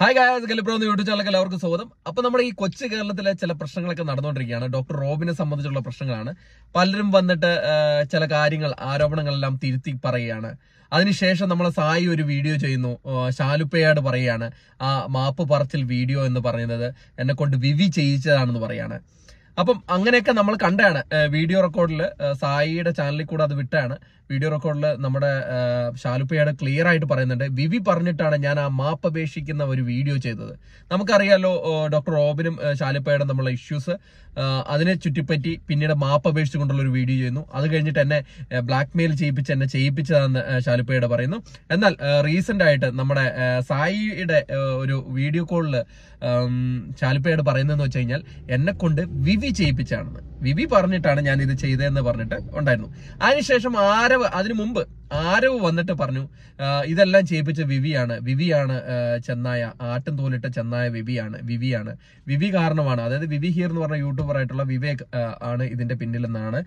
hi ഗായ ഗലിപ്രോ എന്ന YouTube ചാനലിലേക്ക് എല്ലാവർക്കും സ്വാഗതം അപ്പൊ നമ്മുടെ ഈ കൊച്ചു കേരളത്തിലെ ചില പ്രശ്നങ്ങളൊക്കെ നടന്നുകൊണ്ടിരിക്കുകയാണ് ഡോക്ടർ റോബിനെ സംബന്ധിച്ചുള്ള പ്രശ്നങ്ങളാണ് പലരും വന്നിട്ട് ചില കാര്യങ്ങൾ ആരോപണങ്ങളെല്ലാം തിരുത്തി പറയുകയാണ് അതിനുശേഷം നമ്മളെ സായി ഒരു വീഡിയോ ചെയ്യുന്നു ശാലുപ്പയാട് പറയുകയാണ് ആ മാപ്പ് പറച്ചിൽ വീഡിയോ എന്ന് പറയുന്നത് എന്നെ കൊണ്ട് വിവി ചെയ്യിച്ചതാണെന്ന് പറയാണ് അപ്പം അങ്ങനെയൊക്കെ നമ്മൾ കണ്ടാണ് വീഡിയോ റെക്കോർഡിൽ സായിയുടെ ചാനലിൽ കൂടെ അത് വിട്ടാണ് വീഡിയോ റെക്കോർഡിൽ നമ്മുടെ ഷാലുപ്പയാണ് ക്ലിയർ ആയിട്ട് പറയുന്നുണ്ട് വിവി പറഞ്ഞിട്ടാണ് ഞാൻ ആ മാപ്പ് അപേക്ഷിക്കുന്ന ഒരു വീഡിയോ ചെയ്തത് നമുക്കറിയാലോ ഡോക്ടർ റോബിനും ഷാലുപ്പയുടെ നമ്മളെ ഇഷ്യൂസ് അതിനെ ചുറ്റിപ്പറ്റി പിന്നീട് മാപ്പ് അപേക്ഷിച്ചുകൊണ്ടുള്ള ഒരു വീഡിയോ ചെയ്യുന്നു അത് കഴിഞ്ഞിട്ട് എന്നെ ബ്ലാക്ക് മെയിൽ ചെയ്യിപ്പിച്ച് എന്നെ ചെയ്യിപ്പിച്ചതാണെന്ന് ഷാലുപ്പയുടെ പറയുന്നു എന്നാൽ റീസെന്റ് ആയിട്ട് നമ്മുടെ സായിയുടെ ഒരു വീഡിയോ കോളിൽ ശാലുപ്പയോട് പറയുന്നതെന്ന് വെച്ച് കഴിഞ്ഞാൽ എന്നെ കൊണ്ട് വിവി ചെയ്യിപ്പിച്ചാണെന്ന് വിവി പറഞ്ഞിട്ടാണ് ഞാൻ ഇത് ചെയ്തതെന്ന് പറഞ്ഞിട്ട് ഉണ്ടായിരുന്നു അതിനുശേഷം ആരെ വരവ് അതിനു മുമ്പ് ആരോ വന്നിട്ട് പറഞ്ഞു ഇതെല്ലാം ചെയ്യിപ്പിച്ച വിവിയാണ് വിവിയാണ് ചെന്നായ ആട്ടും തോലിട്ട ചെന്നായ വിവിയാണ് വിവിയാണ് വിവി കാരണമാണ് അതായത് വിവി ഹിയർ എന്ന് പറഞ്ഞ യൂട്യൂബർ ആയിട്ടുള്ള വിവേക് ആണ് ഇതിന്റെ പിന്നിലെന്നാണ്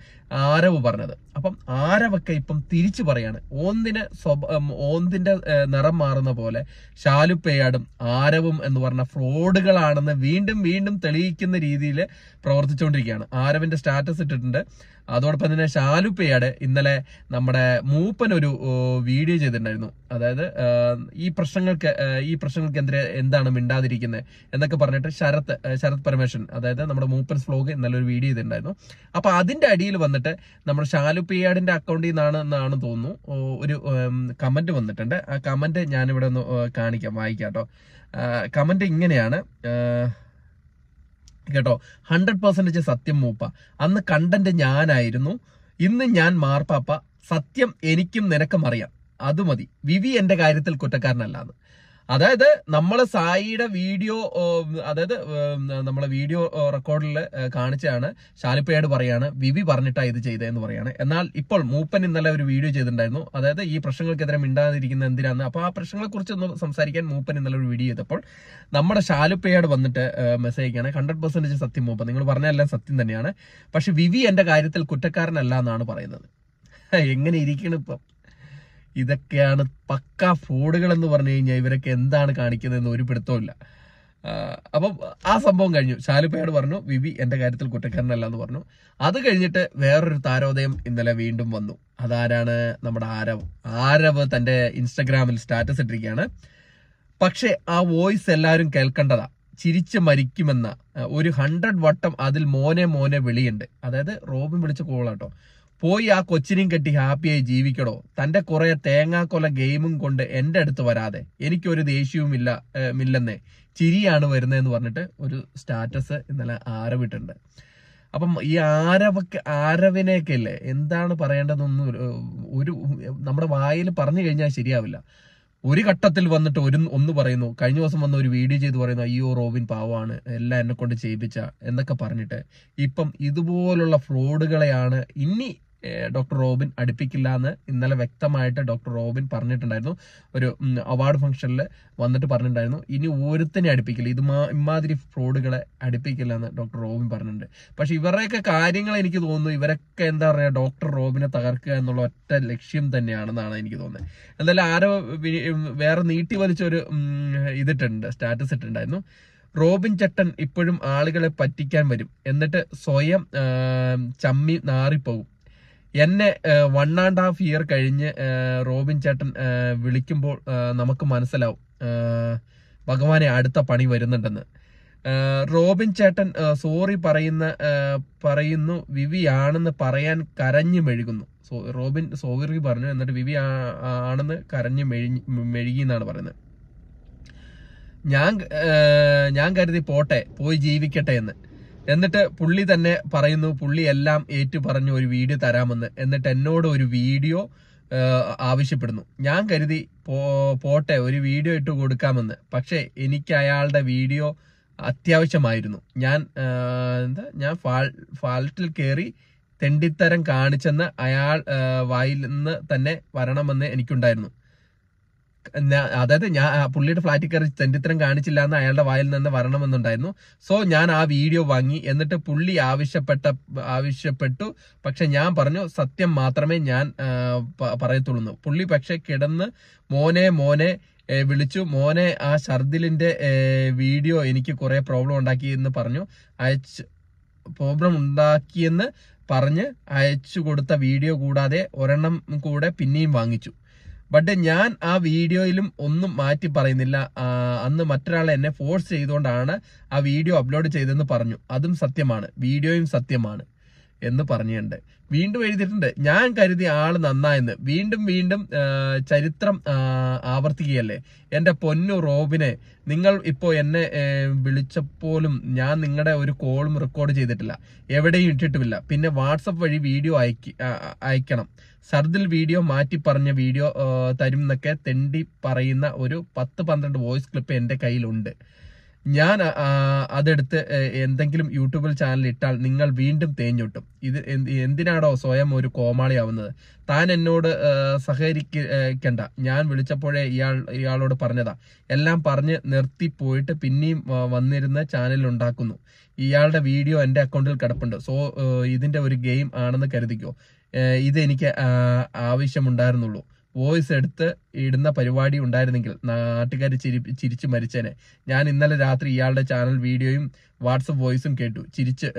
ആരവ് പറഞ്ഞത് അപ്പം ആരവൊക്കെ ഇപ്പം തിരിച്ചു പറയാണ് ഓന്തിന് ഓന്തിന്റെ നിറം മാറുന്ന പോലെ ശാലുപ്പേയാടും ആരവും എന്ന് പറഞ്ഞ ഫ്രോഡുകളാണെന്ന് വീണ്ടും വീണ്ടും തെളിയിക്കുന്ന രീതിയിൽ പ്രവർത്തിച്ചുകൊണ്ടിരിക്കുകയാണ് ആരവിന്റെ സ്റ്റാറ്റസ് ഇട്ടിട്ടുണ്ട് അതോടൊപ്പം തന്നെ ഷാലുപ്പേയാട് ഇന്നലെ നമ്മുടെ മൂപ്പൻ ഒരു വീഡിയോ ചെയ്തിട്ടുണ്ടായിരുന്നു അതായത് ഈ പ്രശ്നങ്ങൾക്ക് ഈ എന്തിനെ എന്താണ് മിണ്ടാതിരിക്കുന്നത് എന്നൊക്കെ പറഞ്ഞിട്ട് ശരത് ശരത് പരമേശൻ അതായത് നമ്മുടെ മൂപ്പൻസ് ഫ്ലോഗ് നല്ലൊരു വീഡിയോ ചെയ്തിട്ടുണ്ടായിരുന്നു അപ്പൊ അതിന്റെ അടിയിൽ വന്നിട്ട് നമ്മുടെ ഷാലു പിയാടിന്റെ അക്കൗണ്ടിൽ നിന്നാണ് എന്നാണ് തോന്നുന്നു ഒരു കമന്റ് വന്നിട്ടുണ്ട് ആ കമന്റ് ഞാനിവിടെ ഒന്ന് കാണിക്കാം വായിക്കാം കേട്ടോ കമന്റ് ഇങ്ങനെയാണ് കേട്ടോ ഹൺഡ്രഡ് പെർസെന്റേജ് സത്യം മൂപ്പ അന്ന് കണ്ടന്റ് ഞാനായിരുന്നു ഇന്ന് ഞാൻ മാർപ്പാപ്പ സത്യം എനിക്കും നിനക്കും അറിയാം അത് മതി വിവി എന്റെ കാര്യത്തിൽ കുറ്റക്കാരനല്ലാന്ന് അതായത് നമ്മളെ സായിയുടെ വീഡിയോ അതായത് നമ്മളെ വീഡിയോ റെക്കോർഡിൽ കാണിച്ചാണ് ശാലിപ്പയോട് പറയാണ് വിവി പറഞ്ഞിട്ടാ ഇത് ചെയ്തതെന്ന് പറയാണ് എന്നാൽ ഇപ്പോൾ മൂപ്പൻ ഇന്നലെ ഒരു വീഡിയോ ചെയ്തിട്ടുണ്ടായിരുന്നു അതായത് ഈ പ്രശ്നങ്ങൾക്കെതിരെ മിണ്ടാതിരിക്കുന്ന എന്തിനാന്ന് അപ്പോൾ ആ പ്രശ്നങ്ങളെ കുറിച്ച് ഒന്ന് സംസാരിക്കാൻ മൂപ്പൻ ഇന്നലെ ഒരു വീഡിയോ ചെയ്തപ്പോൾ നമ്മുടെ ശാലിപ്പയോട് വന്നിട്ട് മെസ്സേജ് അയക്കുകയാണ് ഹൺഡ്രഡ് പെർസെൻറ്റേജ് സത്യം മൂപ്പൻ നിങ്ങൾ പറഞ്ഞതെല്ലാം സത്യം തന്നെയാണ് പക്ഷെ വിവി എൻ്റെ കാര്യത്തിൽ കുറ്റക്കാരനല്ല എന്നാണ് പറയുന്നത് എങ്ങനെ ഇരിക്കണിപ്പം ഇതൊക്കെയാണ് പക്ക ഫ്രോഡുകൾ എന്ന് പറഞ്ഞു കഴിഞ്ഞാൽ ഇവരൊക്കെ എന്താണ് കാണിക്കുന്നതെന്ന് ഒരു പിടുത്തമില്ല അപ്പം ആ സംഭവം കഴിഞ്ഞു ശാലിപ്പയോട് പറഞ്ഞു വിവി എന്റെ കാര്യത്തിൽ കുറ്റക്കാരനല്ല എന്ന് പറഞ്ഞു അത് കഴിഞ്ഞിട്ട് വേറൊരു താരോദയം ഇന്നലെ വീണ്ടും വന്നു അതാരാണ് നമ്മുടെ ആരവ് ആരവ് തന്റെ ഇൻസ്റ്റഗ്രാമിൽ സ്റ്റാറ്റസ് ഇട്ടിരിക്കുകയാണ് പക്ഷേ ആ വോയിസ് എല്ലാവരും കേൾക്കേണ്ടതാ ചിരിച്ച് മരിക്കുമെന്ന ഒരു ഹൺഡ്രഡ് വട്ടം അതിൽ മോനെ മോനെ വിളിയുണ്ട് അതായത് റോബിൻ വിളിച്ച കോളാട്ടോ പോയി ആ കൊച്ചിനെയും കെട്ടി ഹാപ്പിയായി ജീവിക്കണോ തന്റെ കുറെ തേങ്ങാക്കൊല ഗെയിമും കൊണ്ട് എന്റെ അടുത്ത് വരാതെ എനിക്കൊരു ദേഷ്യവും ഇല്ല ഇല്ലെന്നേ ചിരിയാണ് വരുന്നതെന്ന് പറഞ്ഞിട്ട് ഒരു സ്റ്റാറ്റസ് ഇന്നലെ ആരവിട്ടുണ്ട് അപ്പം ഈ ആരവക്ക് ആരവിനെയൊക്കെ അല്ലേ എന്താണ് പറയേണ്ടതൊന്നും ഒരു നമ്മുടെ വായിൽ പറഞ്ഞു കഴിഞ്ഞാൽ ശരിയാവില്ല ഒരു ഘട്ടത്തിൽ വന്നിട്ട് ഒരു ഒന്ന് പറയുന്നു കഴിഞ്ഞ ദിവസം വന്ന ഒരു വീഡിയോ ചെയ്ത് പറയുന്നു അയ്യോ റോബിൻ പാവാണ് എല്ലാം എന്നെ കൊണ്ട് ചെയ്യിപ്പിച്ച എന്നൊക്കെ പറഞ്ഞിട്ട് ഇപ്പം ഇതുപോലുള്ള ഫ്രോഡുകളെയാണ് ഇനി ഡോക്ടർ റോബിൻ അടുപ്പിക്കില്ല എന്ന് ഇന്നലെ വ്യക്തമായിട്ട് ഡോക്ടർ റോബിൻ പറഞ്ഞിട്ടുണ്ടായിരുന്നു ഒരു അവാർഡ് ഫംഗ്ഷനിൽ വന്നിട്ട് പറഞ്ഞിട്ടുണ്ടായിരുന്നു ഇനി ഒരുത്തിനെ അടുപ്പിക്കില്ല ഇത് ഇമാതിരി ഫ്രോഡുകളെ അടുപ്പിക്കില്ല എന്ന് ഡോക്ടർ റോബിൻ പറഞ്ഞിട്ടുണ്ട് പക്ഷെ ഇവരുടെയൊക്കെ കാര്യങ്ങൾ എനിക്ക് തോന്നുന്നു ഇവരൊക്കെ എന്താ പറയുക ഡോക്ടർ റോബിനെ തകർക്കുക എന്നുള്ള ഒറ്റ ലക്ഷ്യം തന്നെയാണെന്നാണ് എനിക്ക് തോന്നുന്നത് എന്തായാലും ആരോ വേറെ നീട്ടി വലിച്ചൊരു ഇതിട്ടുണ്ട് സ്റ്റാറ്റസ് ഇട്ടുണ്ടായിരുന്നു റോബിൻ ചട്ടൻ ഇപ്പോഴും ആളുകളെ പറ്റിക്കാൻ വരും എന്നിട്ട് സ്വയം ചമ്മി നാറിപ്പോകും എന്നെ വൺ ആൻഡ് ഹാഫ് ഇയർ കഴിഞ്ഞ് റോബിൻ ചേട്ടൻ വിളിക്കുമ്പോൾ നമുക്ക് മനസ്സിലാവും ഭഗവാനെ അടുത്ത പണി വരുന്നുണ്ടെന്ന് റോബിൻ ചേട്ടൻ സോറി പറയുന്ന പറയുന്നു വിവി ആണെന്ന് പറയാൻ കരഞ്ഞു മെഴുകുന്നു റോബിൻ സോറി പറഞ്ഞു എന്നിട്ട് വിവി ആണെന്ന് കരഞ്ഞു മെഴി മെഴുകി എന്നാണ് പറയുന്നത് ഞാൻ ഞാൻ കരുതി പോട്ടെ പോയി ജീവിക്കട്ടെ എന്ന് എന്നിട്ട് പുള്ളി തന്നെ പറയുന്നു പുള്ളി എല്ലാം ഏറ്റു പറഞ്ഞു ഒരു വീഡിയോ തരാമെന്ന് എന്നിട്ട് എന്നോട് ഒരു വീഡിയോ ആവശ്യപ്പെടുന്നു ഞാൻ കരുതി പോട്ടെ ഒരു വീഡിയോ ഇട്ട് കൊടുക്കാമെന്ന് പക്ഷേ എനിക്ക് അയാളുടെ വീഡിയോ അത്യാവശ്യമായിരുന്നു ഞാൻ എന്താ ഞാൻ ഫാൾട്ടിൽ കയറി തെണ്ടിത്തരം കാണിച്ചെന്ന് അയാൾ വായിൽ നിന്ന് തന്നെ വരണമെന്ന് എനിക്കുണ്ടായിരുന്നു അതായത് ഞാൻ പുള്ളിയുടെ ഫ്ലാറ്റിൽ കയറി തെണ്ടിത്തരം കാണിച്ചില്ല എന്ന് അയാളുടെ വായിൽ നിന്ന് വരണമെന്നുണ്ടായിരുന്നു സോ ഞാൻ ആ വീഡിയോ വാങ്ങി എന്നിട്ട് പുള്ളി ആവശ്യപ്പെട്ട ആവശ്യപ്പെട്ടു പക്ഷെ ഞാൻ പറഞ്ഞു സത്യം മാത്രമേ ഞാൻ പറയത്തുള്ളൂ പുള്ളി പക്ഷെ കിടന്ന് മോനെ മോനെ വിളിച്ചു മോനെ ആ ഷർദിലിന്റെ വീഡിയോ എനിക്ക് കുറെ പ്രോബ്ലം ഉണ്ടാക്കി എന്ന് പറഞ്ഞു അയച്ച് പ്രോബ്ലം ഉണ്ടാക്കിയെന്ന് പറഞ്ഞ് അയച്ചു കൊടുത്ത വീഡിയോ കൂടാതെ ഒരെണ്ണം കൂടെ പിന്നെയും വാങ്ങിച്ചു ബട്ട് ഞാൻ ആ വീഡിയോയിലും ഒന്നും മാറ്റി പറയുന്നില്ല അന്ന് മറ്റൊരാൾ എന്നെ ഫോഴ്സ് ചെയ്തുകൊണ്ടാണ് ആ വീഡിയോ അപ്ലോഡ് ചെയ്തതെന്ന് പറഞ്ഞു അതും സത്യമാണ് വീഡിയോയും സത്യമാണ് എന്ന് പറഞ്ഞിട്ടുണ്ട് വീണ്ടും എഴുതിയിട്ടുണ്ട് ഞാൻ കരുതിയ ആള് നന്നായെന്ന് വീണ്ടും വീണ്ടും ചരിത്രം ആവർത്തിക്കുകയല്ലേ എന്റെ പൊന്നു റോബിനെ നിങ്ങൾ ഇപ്പോൾ എന്നെ വിളിച്ചപ്പോലും ഞാൻ നിങ്ങളുടെ ഒരു കോളും റെക്കോർഡ് ചെയ്തിട്ടില്ല എവിടെയും ഇട്ടിട്ടുമില്ല പിന്നെ വാട്സപ്പ് വഴി വീഡിയോ അയക്കി അയക്കണം സർദിൽ വീഡിയോ മാറ്റി പറഞ്ഞ വീഡിയോ തരും എന്നൊക്കെ തെണ്ടി പറയുന്ന ഒരു പത്ത് പന്ത്രണ്ട് വോയിസ് ക്ലിപ്പ് എൻ്റെ കയ്യിലുണ്ട് ഞാൻ അതെടുത്ത് എന്തെങ്കിലും യൂട്യൂബിൽ ചാനൽ ഇട്ടാൽ നിങ്ങൾ വീണ്ടും തേഞ്ഞൊട്ടും ഇത് എന്തിനാണോ സ്വയം ഒരു കോമാളിയാവുന്നത് താൻ എന്നോട് സഹകരിക്കേണ്ട ഞാൻ വിളിച്ചപ്പോഴേ ഇയാൾ ഇയാളോട് പറഞ്ഞതാ എല്ലാം പറഞ്ഞ് പോയിട്ട് പിന്നെയും വന്നിരുന്ന ചാനൽ ഉണ്ടാക്കുന്നു ഇയാളുടെ വീഡിയോ എൻ്റെ അക്കൗണ്ടിൽ കിടപ്പുണ്ട് സോ ഇതിൻ്റെ ഒരു ഗെയിം ആണെന്ന് കരുതിക്കോ ഇതെനിക്ക് ആവശ്യമുണ്ടായിരുന്നുള്ളൂ വോയിസ് എടുത്ത് ഇടുന്ന പരിപാടി ഉണ്ടായിരുന്നെങ്കിൽ നാട്ടുകാർ ചിരി ചിരിച്ച് മരിച്ചേനെ ഞാൻ ഇന്നലെ രാത്രി ഇയാളുടെ ചാനൽ വീഡിയോയും വാട്സപ്പ് വോയിസും കേട്ടു ചിരിച്ച്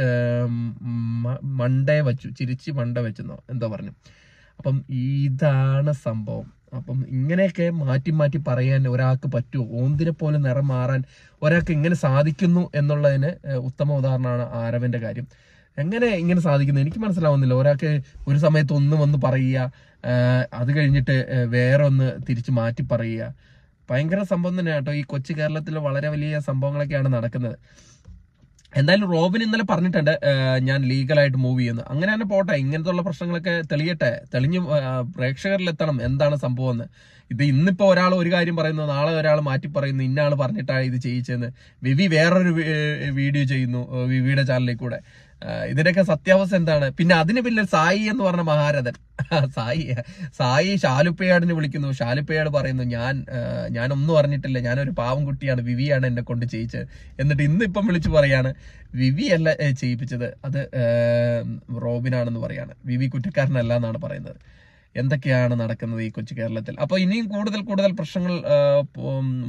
മണ്ടേ വച്ചു ചിരിച്ച് മണ്ട വെച്ചെന്നോ എന്തോ പറഞ്ഞു അപ്പം ഇതാണ് സംഭവം അപ്പം ഇങ്ങനെയൊക്കെ മാറ്റി മാറ്റി പറയാൻ ഒരാൾക്ക് പറ്റുമോ ഓന്തിനെ പോലെ നിറം മാറാൻ ഒരാൾക്ക് എങ്ങനെ സാധിക്കുന്നു എന്നുള്ളതിന് ഉത്തമ ഉദാഹരണമാണ് ആരവന്റെ കാര്യം എങ്ങനെ ഇങ്ങനെ സാധിക്കുന്നു എനിക്ക് മനസ്സിലാവുന്നില്ല ഒരാൾക്ക് ഒരു സമയത്ത് ഒന്ന് വന്ന് പറയുക അത് കഴിഞ്ഞിട്ട് വേറെ ഒന്ന് തിരിച്ച് മാറ്റി പറയുക ഭയങ്കര സംഭവം തന്നെയാണ് കേട്ടോ ഈ കൊച്ചു കേരളത്തിൽ വളരെ വലിയ സംഭവങ്ങളൊക്കെയാണ് നടക്കുന്നത് എന്തായാലും റോബിൻ ഇന്നലെ പറഞ്ഞിട്ടുണ്ട് ഞാൻ ലീഗലായിട്ട് മൂവ് ചെയ്യുന്നു അങ്ങനെ തന്നെ പോട്ടെ ഇങ്ങനത്തുള്ള പ്രശ്നങ്ങളൊക്കെ തെളിയട്ടെ തെളിഞ്ഞ് പ്രേക്ഷകരിലെത്തണം എന്താണ് സംഭവം എന്ന് ഇത് ഇന്നിപ്പോ ഒരാൾ ഒരു കാര്യം പറയുന്നു നാളെ ഒരാൾ മാറ്റി പറയുന്നു ഇന്നാൾ പറഞ്ഞിട്ടാണ് ഇത് ചെയ്യിച്ചതെന്ന് വിവി വേറൊരു വീഡിയോ ചെയ്യുന്നു വിവിയുടെ ചാനലിൽ കൂടെ ഇതിന്റെയൊക്കെ സത്യാവസ്ഥ എന്താണ് പിന്നെ അതിന് പിന്നെ സായി എന്ന് പറഞ്ഞ മഹാരഥൻ സായി സായി ഷാലുപ്പയാടിനെ വിളിക്കുന്നു ഷാലുപ്പയാട് പറയുന്നു ഞാൻ ഞാനൊന്നും അറിഞ്ഞിട്ടില്ല ഞാനൊരു പാവം കുട്ടിയാണ് വിവിയാണ് എന്നെ കൊണ്ട് ചെയ്യിച്ചത് എന്നിട്ട് ഇന്ന് ഇപ്പം വിളിച്ചു പറയാണ് വിവി അല്ല ചെയ്യിപ്പിച്ചത് അത് റോബിനാണെന്ന് പറയാണ് വിവി കുറ്റക്കാരനല്ല എന്നാണ് പറയുന്നത് എന്തൊക്കെയാണ് നടക്കുന്നത് ഈ കൊച്ചു കേരളത്തിൽ അപ്പോൾ ഇനിയും കൂടുതൽ കൂടുതൽ പ്രശ്നങ്ങൾ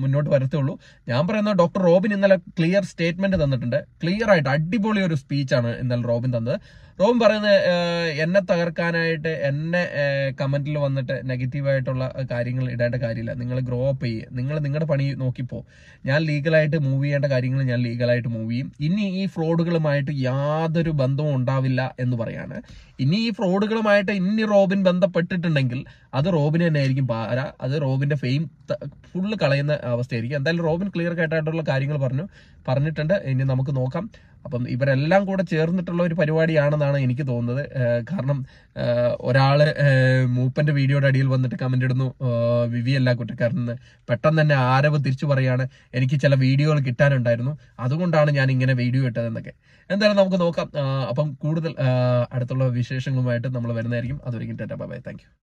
മുന്നോട്ട് വരത്തുള്ളൂ ഞാൻ പറയുന്നത് ഡോക്ടർ റോബിൻ ഇന്നലെ ക്ലിയർ സ്റ്റേറ്റ്മെന്റ് തന്നിട്ടുണ്ട് ക്ലിയർ ആയിട്ട് അടിപൊളി ഒരു സ്പീച്ചാണ് ഇന്നലെ റോബിൻ തന്നത് റോം പറയുന്നത് എന്നെ തകർക്കാനായിട്ട് എന്നെ കമന്റിൽ വന്നിട്ട് നെഗറ്റീവായിട്ടുള്ള കാര്യങ്ങൾ ഇടേണ്ട കാര്യമില്ല നിങ്ങൾ ഗ്രോ അപ്പ് ചെയ്യുക നിങ്ങൾ നിങ്ങളുടെ പണി നോക്കിപ്പോ ഞാൻ ലീഗലായിട്ട് മൂവ് ചെയ്യേണ്ട കാര്യങ്ങൾ ഞാൻ ലീഗലായിട്ട് മൂവ് ചെയ്യും ഇനി ഈ ഫ്രോഡുകളുമായിട്ട് യാതൊരു ബന്ധവും ഉണ്ടാവില്ല എന്ന് പറയാണ് ഇനി ഈ ഫ്രോഡുകളുമായിട്ട് ഇനി റോബിൻ ബന്ധപ്പെട്ടിട്ടുണ്ടെങ്കിൽ അത് റോബിന് തന്നെ ആയിരിക്കും പാര അത് റോബിന്റെ ഫെയിം ഫുള്ള് കളയുന്ന അവസ്ഥയായിരിക്കും എന്തായാലും റോബിൻ ക്ലിയർ കേട്ടായിട്ടുള്ള കാര്യങ്ങൾ പറഞ്ഞു പറഞ്ഞിട്ടുണ്ട് ഇനി നമുക്ക് നോക്കാം അപ്പം ഇവരെല്ലാം കൂടെ ചേർന്നിട്ടുള്ള ഒരു പരിപാടിയാണെന്നാണ് എനിക്ക് തോന്നുന്നത് കാരണം ഒരാള് മൂപ്പന്റെ വീഡിയോയുടെ അടിയിൽ വന്നിട്ട് കമന്റ് ഇടുന്നു വിവി അല്ല കുറ്റക്കാരനെന്ന് പെട്ടെന്ന് തന്നെ ആരവ് തിരിച്ചു പറയാണ് എനിക്ക് ചില വീഡിയോകൾ കിട്ടാനുണ്ടായിരുന്നു അതുകൊണ്ടാണ് ഞാൻ ഇങ്ങനെ വീഡിയോ ഇട്ടതെന്നൊക്കെ എന്തായാലും നമുക്ക് നോക്കാം അപ്പം കൂടുതൽ അടുത്തുള്ള വിശേഷങ്ങളുമായിട്ട് നമ്മൾ വരുന്നതായിരിക്കും അതുവരെയും ടാറ്റാ ബൈ താങ്ക്